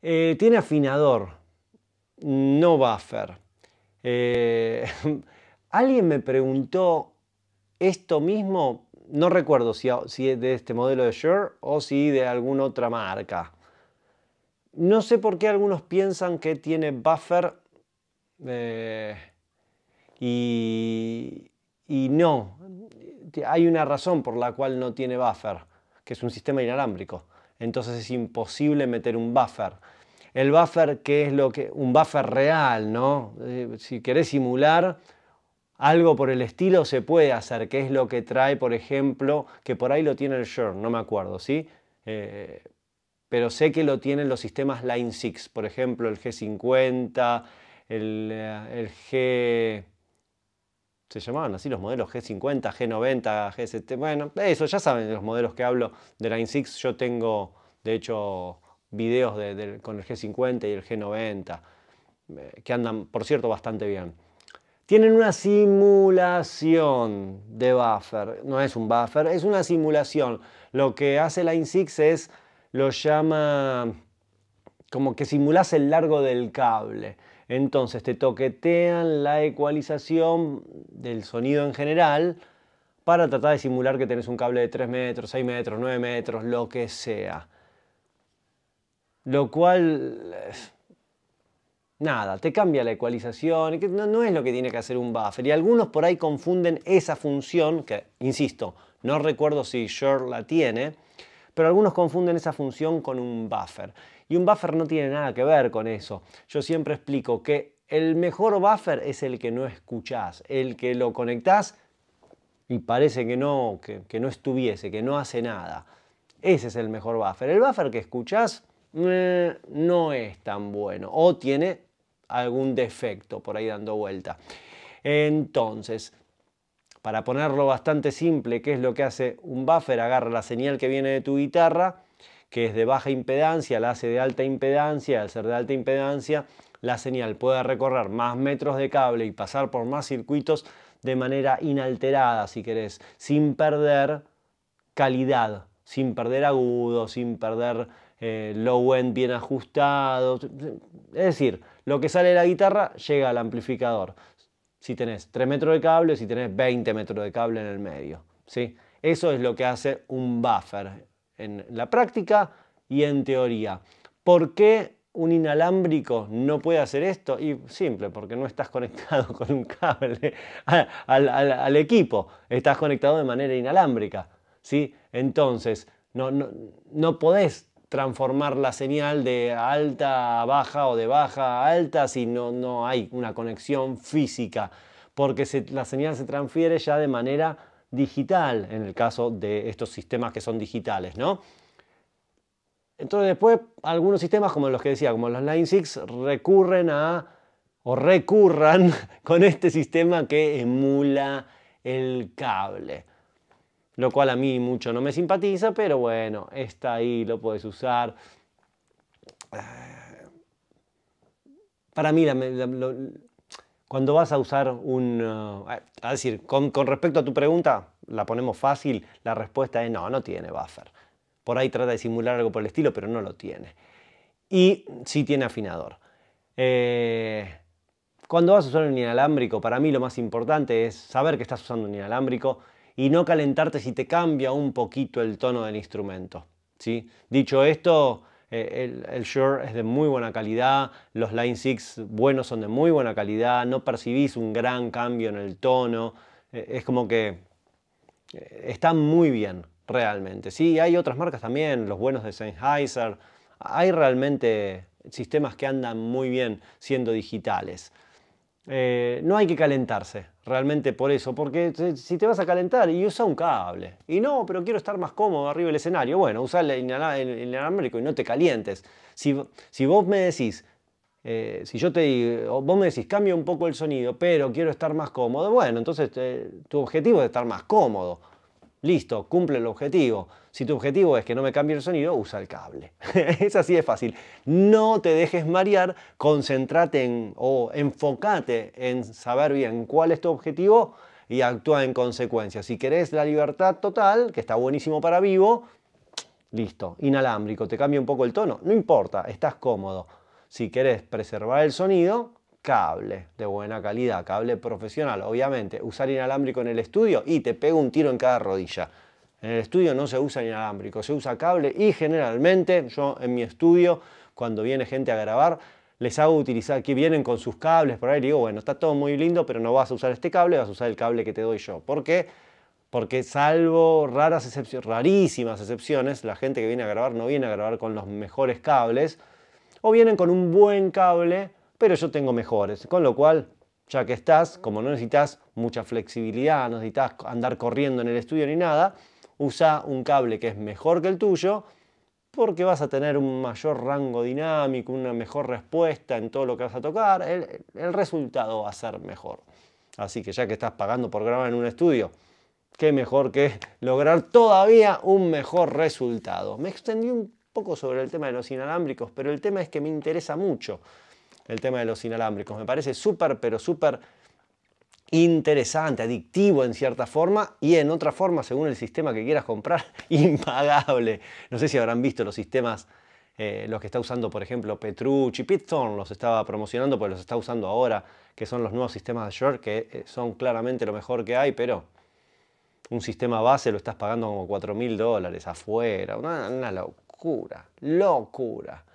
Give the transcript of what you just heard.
Eh, tiene afinador, no buffer. Eh, alguien me preguntó esto mismo, no recuerdo si, es de este modelo de Shure o si de alguna otra marca. No sé por qué algunos piensan que tiene buffer eh, y no. Hay una razón por la cual no tiene buffer, que es un sistema inalámbrico entonces es imposible meter un buffer. El buffer, ¿qué es lo que. un buffer real, ¿no? Eh, si querés simular algo por el estilo, se puede hacer, que es lo que trae, por ejemplo, que por ahí lo tiene el Shure, no me acuerdo, ¿sí? Eh, pero sé que lo tienen los sistemas Line 6, por ejemplo, el G50, el, eh, el G se llamaban así los modelos G50, G90, G70, bueno, eso ya saben los modelos que hablo de Line 6, yo tengo de hecho videos con el G50 y el G90, eh, que andan por cierto bastante bien. Tienen una simulación de buffer, no es un buffer, es una simulación. Lo que hace Line 6 es, lo llama como que simulase el largo del cable. Entonces te toquetean la ecualización del sonido en general para tratar de simular que tenés un cable de 3 metros, 6 metros, 9 metros, lo que sea. Lo cual, eh, nada, te cambia la ecualización, que no, es lo que tiene que hacer un buffer. Y algunos por ahí confunden esa función, que, insisto, no recuerdo si Shure la tiene, pero algunos confunden esa función con un buffer. Y un buffer no tiene nada que ver con eso. Yo siempre explico que el mejor buffer es el que no escuchás, el que lo conectás y parece que no, que, no estuviese, que no hace nada. Ese es el mejor buffer. El buffer que escuchás eh, no es tan bueno o tiene algún defecto por ahí dando vuelta. Entonces, para ponerlo bastante simple, ¿qué es lo que hace un buffer? Agarra la señal que viene de tu guitarra que es de baja impedancia, la hace de alta impedancia, al ser de alta impedancia, la señal puede recorrer más metros de cable y pasar por más circuitos de manera inalterada, si querés, sin perder calidad, sin perder agudo, sin perder eh, low-end bien ajustado. Es decir, lo que sale de la guitarra llega al amplificador. Si tenés 3 metros de cable, si tenés 20 metros de cable en el medio. ¿sí? Eso es lo que hace un buffer en la práctica y en teoría. ¿Por qué un inalámbrico no puede hacer esto? Y simple, porque no estás conectado con un cable al, equipo, estás conectado de manera inalámbrica. ¿sí? Entonces, no, podés transformar la señal de alta a baja o de baja a alta si no, hay una conexión física, porque la señal se transfiere ya de manera digital, en el caso de estos sistemas que son digitales, ¿no? Entonces después algunos sistemas, como los que decía, como los Line 6, recurren a o recurran con este sistema que emula el cable. Lo cual a mí mucho no me simpatiza, pero bueno, está ahí, lo puedes usar. Ah, para mí la, cuando vas a usar un... Eh, eh, a decir, con, respecto a tu pregunta, la ponemos fácil, la respuesta es no, no tiene buffer. Por ahí trata de simular algo por el estilo, pero no lo tiene. Y sí tiene afinador. Eh, cuando vas a usar un inalámbrico, para mí lo más importante es saber que estás usando un inalámbrico y no calentarte si te cambia un poquito el tono del instrumento. ¿sí? Dicho esto, eh, el, el es de muy buena calidad, los line 6 buenos son de muy buena calidad, no percibís un gran cambio en el tono, eh, es como que eh, está muy bien realmente. Sí, hay otras marcas también, los buenos de Sennheiser, hay realmente sistemas que andan muy bien siendo digitales. Eh, no hay que calentarse realmente por eso, porque si te vas a calentar y usa un cable. Y no, pero quiero estar más cómodo arriba del escenario. Bueno, usa el, inalámbrico y no te calientes. Si, vos me decís, eh, si yo te digo, vos me decís, cambia un poco el sonido, pero quiero estar más cómodo, bueno, entonces eh, tu objetivo es estar más cómodo. Listo, cumple el objetivo. Si tu objetivo es que no me cambie el sonido, usa el cable. es así de fácil. No te dejes marear, concéntrate en, o enfócate en saber bien cuál es tu objetivo y actúa en consecuencia. Si querés la libertad total, que está buenísimo para vivo, listo, inalámbrico, te cambia un poco el tono, no importa, estás cómodo. Si querés preservar el sonido, cable de buena calidad, cable profesional, obviamente. Usar inalámbrico en el estudio y te pega un tiro en cada rodilla. En el estudio no se usa inalámbrico, se usa cable y generalmente yo en mi estudio, cuando viene gente a grabar, les hago utilizar, que vienen con sus cables por ahí, digo, bueno, está todo muy lindo, pero no vas a usar este cable, vas a usar el cable que te doy yo. ¿Por qué? Porque salvo raras excepciones, rarísimas excepciones, la gente que viene a grabar no viene a grabar con los mejores cables, o vienen con un buen cable, pero yo tengo mejores. Con lo cual, ya que estás, como no necesitas mucha flexibilidad, no necesitas andar corriendo en el estudio ni nada, usa un cable que es mejor que el tuyo porque vas a tener un mayor rango dinámico, una mejor respuesta en todo lo que vas a tocar, el, resultado va a ser mejor. Así que ya que estás pagando por grabar en un estudio, qué mejor que lograr todavía un mejor resultado. Me extendí un poco sobre el tema de los inalámbricos, pero el tema es que me interesa mucho el tema de los inalámbricos. Me parece súper, pero súper interesante, adictivo en cierta forma y en otra forma, según el sistema que quieras comprar, impagable. No sé si habrán visto los sistemas, eh, los que está usando, por ejemplo, Petrucci, Pitstone, los estaba promocionando, pues los está usando ahora, que son los nuevos sistemas de short, que eh, son claramente lo mejor que hay, pero un sistema base lo estás pagando como 4 mil dólares afuera. una locura, locura.